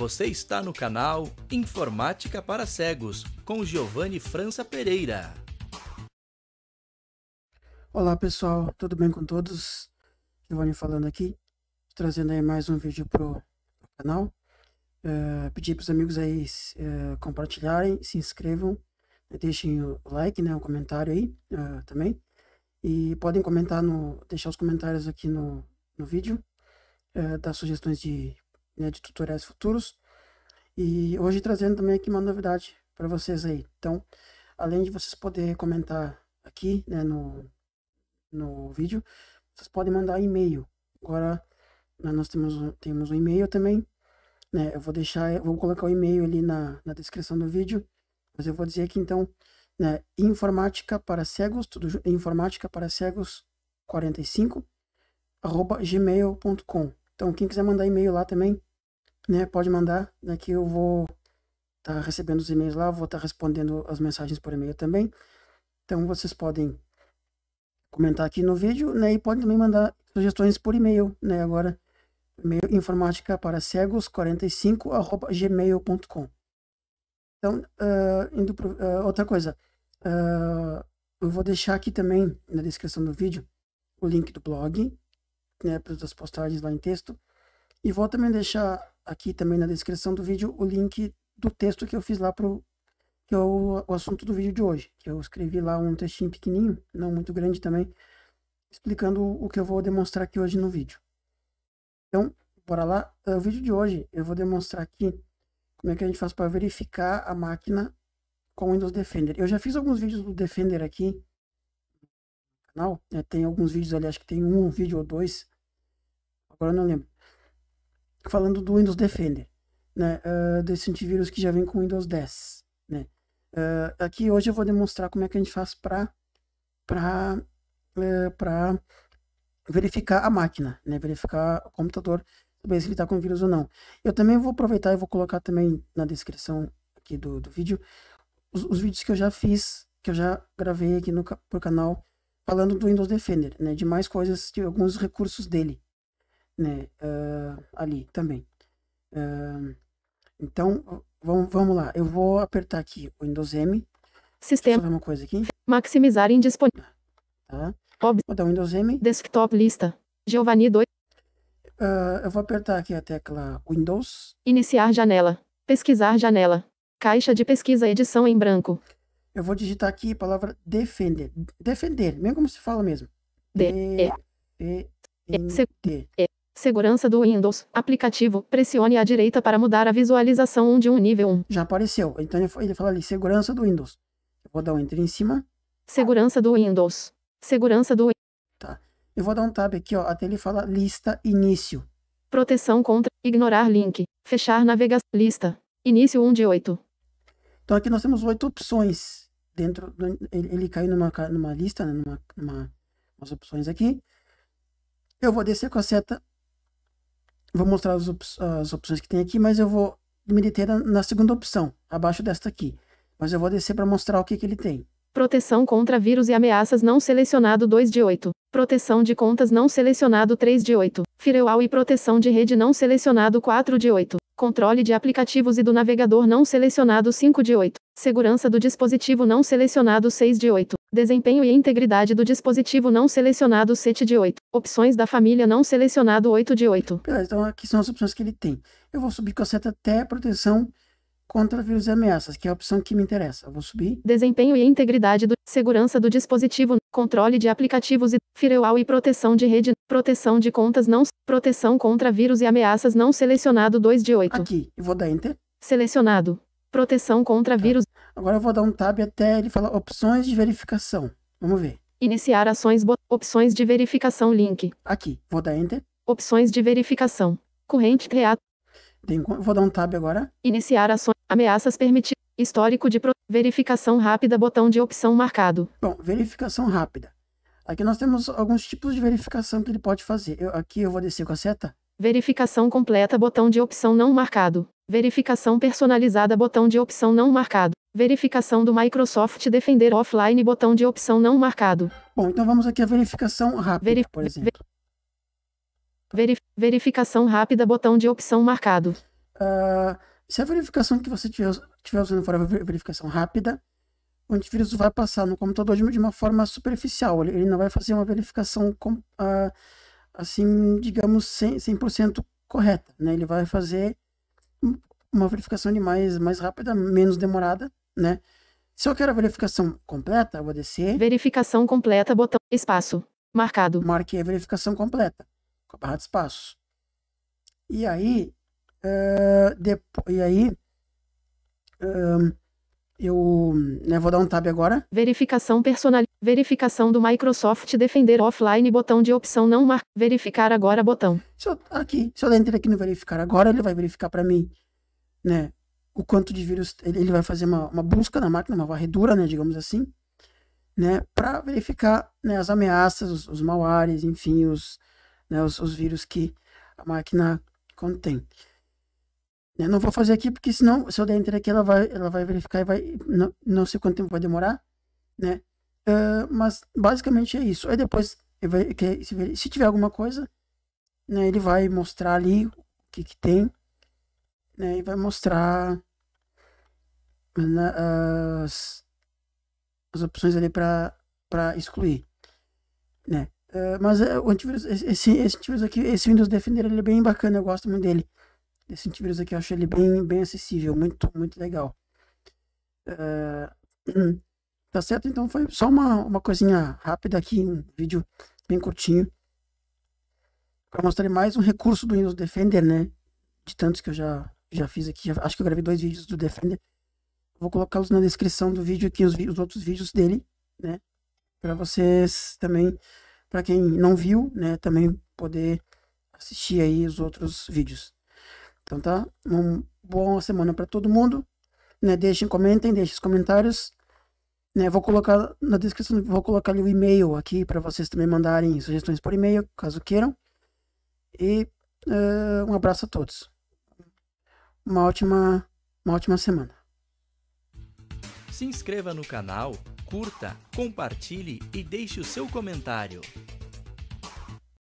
Você está no canal Informática para Cegos, com Giovanni França Pereira. Olá pessoal, tudo bem com todos? Giovanni falando aqui, trazendo aí mais um vídeo pro canal. Uh, é, pedir para os amigos aí uh, compartilharem, se inscrevam, né, deixem o like, né, um comentário aí uh, também. E podem comentar no, deixar os comentários aqui no, no vídeo, uh, dar sugestões de né, de tutoriais futuros. E hoje trazendo também aqui uma novidade para vocês aí. Então, além de vocês poderem comentar aqui né, no, no vídeo, vocês podem mandar e-mail. Agora né, nós temos, temos um e-mail também. Né? Eu vou deixar, eu vou colocar o e-mail ali na, na descrição do vídeo, mas eu vou dizer aqui então, né, informática para cegos, tudo informática para cegos 45 arroba gmail.com. Então, quem quiser mandar e-mail lá também, né? Pode mandar, né, que eu vou estar tá recebendo os e-mails lá, vou estar tá respondendo as mensagens por e-mail também. Então vocês podem comentar aqui no vídeo, né? E podem também mandar sugestões por e-mail, né? Agora, e-mail informática para cegos 45gmailcom Então, uh, indo pro, uh, outra coisa, uh, eu vou deixar aqui também na descrição do vídeo o link do blog, né, para as postagens lá em texto, e vou também deixar aqui também na descrição do vídeo o link do texto que eu fiz lá para que é o, o assunto do vídeo de hoje. Que eu escrevi lá um textinho pequenininho, não muito grande também, explicando o que eu vou demonstrar aqui hoje no vídeo. Então, bora lá. É, o vídeo de hoje eu vou demonstrar aqui como é que a gente faz para verificar a máquina com o Windows Defender. Eu já fiz alguns vídeos do Defender aqui no canal, né? tem alguns vídeos ali, acho que tem um vídeo ou dois, agora eu não lembro falando do Windows Defender, né? Uh, desse antivírus que já vem com o Windows 10, né? Uh, aqui hoje eu vou demonstrar como é que a gente faz para para uh, é, para verificar a máquina, né? Verificar o computador saber se ele está com vírus ou não. Eu também vou aproveitar e vou colocar também na descrição aqui do, do vídeo os, os vídeos que eu já fiz, que eu já gravei aqui no pro canal falando do Windows Defender, né? De mais coisas, de alguns recursos dele, né, uh, ali também. Uh, então, vamos, vamos lá. Eu vou apertar aqui o Windows M. Sistema. uma coisa aqui. Maximizar indisponível. Tá. Ob... Vou dar o Windows M. Desktop lista. Giovanni 2. Uh, ah, eu vou apertar aqui a tecla Windows. Iniciar janela. Pesquisar janela. Caixa de pesquisa edição em branco. Eu vou digitar aqui a palavra defender. Defender, mesmo como se fala mesmo. D. E. Defender. Segurança do Windows. Aplicativo. Pressione à direita para mudar a visualização de um nível 1. Já apareceu. Então ele fala ali, segurança do Windows. Eu vou dar um enter em cima. Segurança do Windows. Segurança do... Tá. Eu vou dar um tab aqui, ó, até ele fala lista início. Proteção contra... Ignorar link. Fechar navegação. Lista. Início 1 de 8. Então aqui nós temos oito opções. Dentro, do, ele, ele caiu numa, numa lista, né, numa, numa, umas opções aqui. Eu vou descer com a seta vou mostrar as, op as, opções que tem aqui, mas eu vou me deter na, segunda opção, abaixo desta aqui. Mas eu vou descer para mostrar o que, que ele tem. Proteção contra vírus e ameaças não selecionado 2 de 8. Proteção de contas não selecionado 3 de 8. Firewall e proteção de rede não selecionado 4 de 8. Controle de aplicativos e do navegador não selecionado 5 de 8. Segurança do dispositivo não selecionado 6 de 8. Desempenho e integridade do dispositivo não selecionado 7 de 8. Opções da família não selecionado 8 de 8. Beleza, ah, então aqui são as opções que ele tem. Eu vou subir com a seta até proteção contra vírus e ameaças, que é a opção que me interessa. Eu vou subir. Desempenho e integridade do segurança do dispositivo, controle de aplicativos e firewall e proteção de rede, proteção de contas não, proteção contra vírus e ameaças não selecionado 2 de 8. Aqui, eu vou dar enter. Selecionado. Proteção contra tá. vírus, Agora eu vou dar um tab até ele falar opções de verificação. Vamos ver. Iniciar ações, opções de verificação, link. Aqui, vou dar enter. Opções de verificação. Corrente criada. Tem, vou dar um tab agora. Iniciar ações, ameaças permitidas. Histórico de pro... verificação rápida, botão de opção marcado. Bom, verificação rápida. Aqui nós temos alguns tipos de verificação que ele pode fazer. Eu, aqui eu vou descer com a seta. Verificação completa, botão de opção não marcado. Verificação personalizada, botão de opção não marcado. Verificação do Microsoft Defender Offline botão de opção não marcado. Bom, então vamos aqui a verificação rápida, Verif por exemplo. Verif verificação rápida botão de opção marcado. Uh, se a verificação que você estiver usando for a verificação rápida, o antivírus vai passar no computador de uma forma superficial. Ele não vai fazer uma verificação com, uh, assim, digamos, 100%, 100 correta. Né? Ele vai fazer uma verificação de mais, mais rápida, menos demorada, né? Se eu quero a verificação completa, eu vou descer. Verificação completa, botão espaço. Marcado. Marquei a verificação completa. Com a barra de espaço. E aí. Uh, E aí. Uh, eu né, vou dar um tab agora. Verificação personal. Verificação do Microsoft defender offline botão de opção não mar Verificar agora botão. Se eu, aqui, se eu entrar aqui no verificar agora, ele vai verificar para mim, né? o quanto de vírus ele, vai fazer uma, uma busca na máquina, uma varredura, né, digamos assim, né, para verificar né, as ameaças, os, os malwares, enfim, os, né, os, os, vírus que a máquina contém. Eu né, não vou fazer aqui porque senão se eu der enter aqui ela vai, ela vai verificar e vai não, não sei quanto tempo vai demorar, né? Uh, mas basicamente é isso. Aí depois se tiver alguma coisa, né, ele vai mostrar ali o que, que tem, né, e vai mostrar na, as, as opções ali para excluir, né? Uh, mas uh, o antivírus, esse, esse antivírus aqui, esse Windows Defender, ele é bem bacana, eu gosto muito dele. Esse antivírus aqui eu acho ele bem, bem acessível, muito, muito legal. Uh, tá certo? Então foi só uma, uma coisinha rápida aqui, um vídeo bem curtinho. Para mostrar mais um recurso do Windows Defender, né? De tantos que eu já, já fiz aqui, acho que eu gravei dois vídeos do Defender. Vou colocá-los na descrição do vídeo aqui, os, os outros vídeos dele, né? Para vocês também, para quem não viu, né? Também poder assistir aí os outros vídeos. Então tá, uma boa semana para todo mundo. Né, deixem, comentem, deixem os comentários. Né, vou colocar na descrição, vou colocar o e-mail aqui para vocês também mandarem sugestões por e-mail, caso queiram. E uh, um abraço a todos. Uma ótima, uma ótima semana. Se inscreva no canal, curta, compartilhe e deixe o seu comentário.